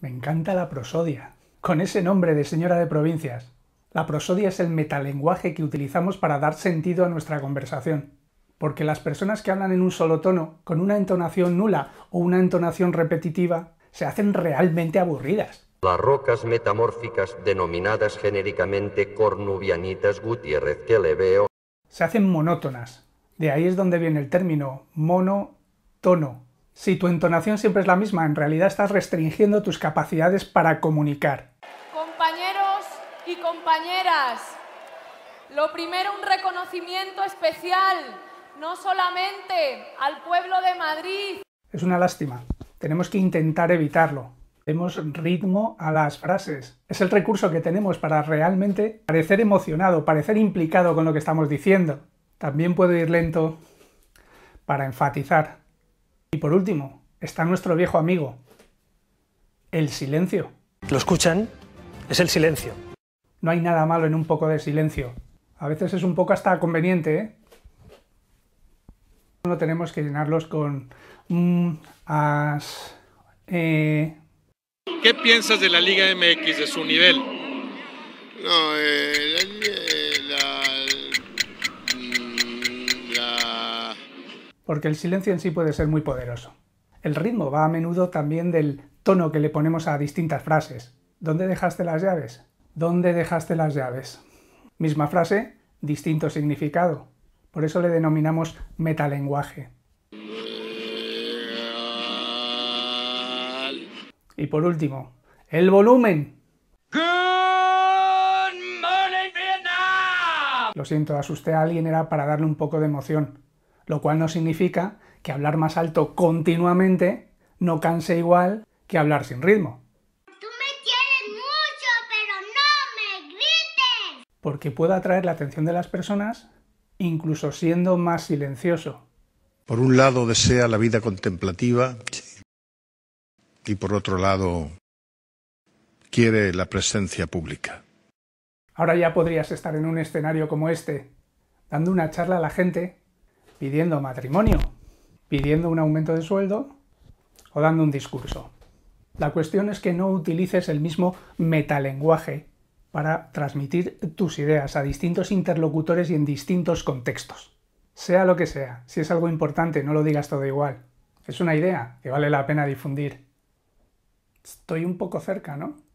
Me encanta la prosodia. Con ese nombre de señora de provincias. La prosodia es el metalenguaje que utilizamos para dar sentido a nuestra conversación. Porque las personas que hablan en un solo tono, con una entonación nula o una entonación repetitiva, se hacen realmente aburridas. Las rocas metamórficas denominadas genéricamente cornubianitas Gutiérrez que le veo. Se hacen monótonas. De ahí es donde viene el término mono-tono, si tu entonación siempre es la misma, en realidad estás restringiendo tus capacidades para comunicar. Compañeros y compañeras, lo primero un reconocimiento especial, no solamente al pueblo de Madrid. Es una lástima, tenemos que intentar evitarlo. Demos ritmo a las frases. Es el recurso que tenemos para realmente parecer emocionado, parecer implicado con lo que estamos diciendo. También puedo ir lento para enfatizar y por último, está nuestro viejo amigo, el silencio. ¿Lo escuchan? Es el silencio. No hay nada malo en un poco de silencio. A veces es un poco hasta conveniente, ¿eh? No tenemos que llenarlos con... Mm, as, eh". ¿Qué piensas de la Liga MX, de su nivel? No, eh, porque el silencio en sí puede ser muy poderoso. El ritmo va a menudo también del tono que le ponemos a distintas frases. ¿Dónde dejaste las llaves? ¿Dónde dejaste las llaves? Misma frase, distinto significado. Por eso le denominamos metalenguaje. Y por último, el volumen. Lo siento, asusté a alguien, era para darle un poco de emoción lo cual no significa que hablar más alto continuamente no canse igual que hablar sin ritmo. Tú me quieres mucho, pero no me grites. Porque puedo atraer la atención de las personas incluso siendo más silencioso. Por un lado desea la vida contemplativa y por otro lado quiere la presencia pública. Ahora ya podrías estar en un escenario como este, dando una charla a la gente pidiendo matrimonio, pidiendo un aumento de sueldo o dando un discurso. La cuestión es que no utilices el mismo metalenguaje para transmitir tus ideas a distintos interlocutores y en distintos contextos. Sea lo que sea, si es algo importante, no lo digas todo igual. Es una idea que vale la pena difundir. Estoy un poco cerca, ¿no?